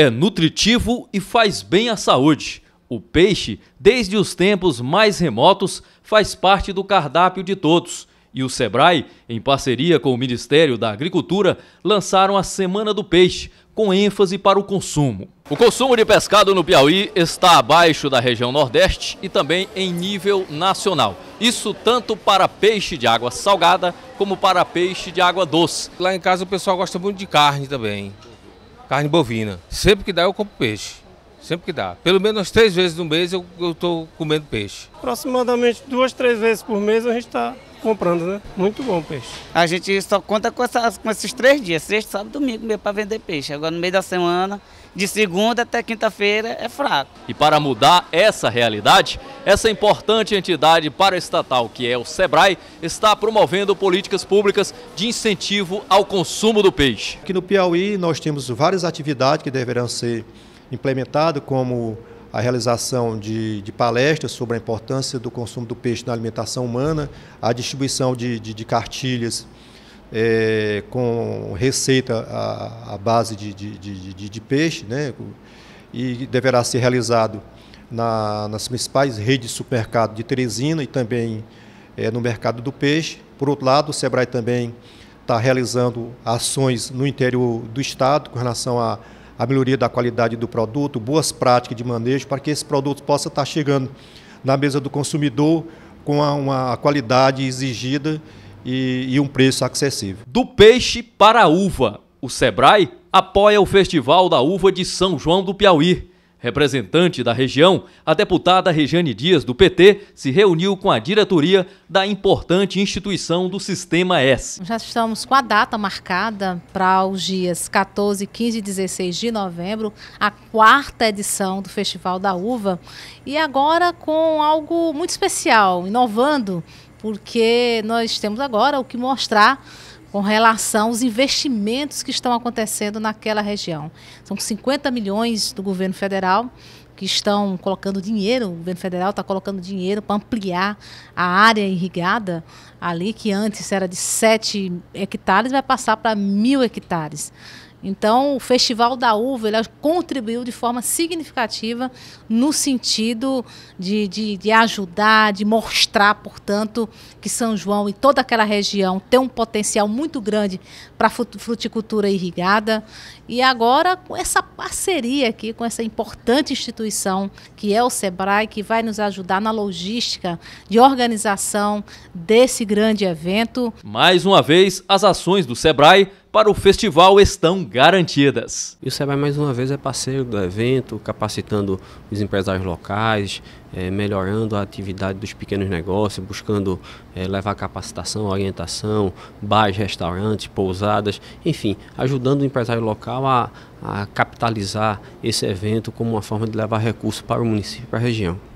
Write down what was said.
É nutritivo e faz bem à saúde. O peixe, desde os tempos mais remotos, faz parte do cardápio de todos. E o Sebrae, em parceria com o Ministério da Agricultura, lançaram a Semana do Peixe, com ênfase para o consumo. O consumo de pescado no Piauí está abaixo da região Nordeste e também em nível nacional. Isso tanto para peixe de água salgada como para peixe de água doce. Lá em casa o pessoal gosta muito de carne também carne bovina. Sempre que dá, eu compro peixe. Sempre que dá. Pelo menos três vezes no mês eu estou comendo peixe. Aproximadamente duas, três vezes por mês a gente está comprando, né? Muito bom o peixe. A gente só conta com, essas, com esses três dias, sexta, sábado e domingo mesmo para vender peixe. Agora no meio da semana, de segunda até quinta-feira, é fraco. E para mudar essa realidade, essa importante entidade paraestatal, que é o SEBRAE, está promovendo políticas públicas de incentivo ao consumo do peixe. Aqui no Piauí nós temos várias atividades que deverão ser implementadas, como a realização de, de, palestras sobre a importância do consumo do peixe na alimentação humana, a distribuição de, de, de cartilhas é, com receita à, à base de, peixe, né? e deverá ser realizado na, nas principais redes de supermercado de Teresina e também é, no mercado do peixe. Por outro lado, o Sebrae também está realizando ações no interior do estado com relação a a melhoria da qualidade do produto, boas práticas de manejo para que esse produto possa estar chegando na mesa do consumidor com a, uma qualidade exigida e, e um preço acessível. Do peixe para a uva, o Sebrae apoia o Festival da Uva de São João do Piauí Representante da região, a deputada Regiane Dias, do PT, se reuniu com a diretoria da importante instituição do Sistema S. Já estamos com a data marcada para os dias 14, 15 e 16 de novembro, a quarta edição do Festival da Uva, e agora com algo muito especial, inovando, porque nós temos agora o que mostrar com relação aos investimentos que estão acontecendo naquela região. São 50 milhões do governo federal que estão colocando dinheiro, o governo federal está colocando dinheiro para ampliar a área irrigada ali, que antes era de 7 hectares, vai passar para mil hectares. Então, o Festival da Uva ele contribuiu de forma significativa no sentido de, de, de, ajudar, de mostrar, portanto, que São João e toda aquela região tem um potencial muito grande para a fruticultura irrigada. E agora, com essa parceria aqui, com essa importante instituição que é o SEBRAE, que vai nos ajudar na logística de organização desse grande evento. Mais uma vez, as ações do SEBRAE para o festival estão garantidas. E o SEBAI, mais uma vez, é parceiro do evento, capacitando os empresários locais, é, melhorando a atividade dos pequenos negócios, buscando é, levar capacitação, orientação, bares, restaurantes, pousadas, enfim, ajudando o empresário local a, a capitalizar esse evento como uma forma de levar recursos para o município e para a região.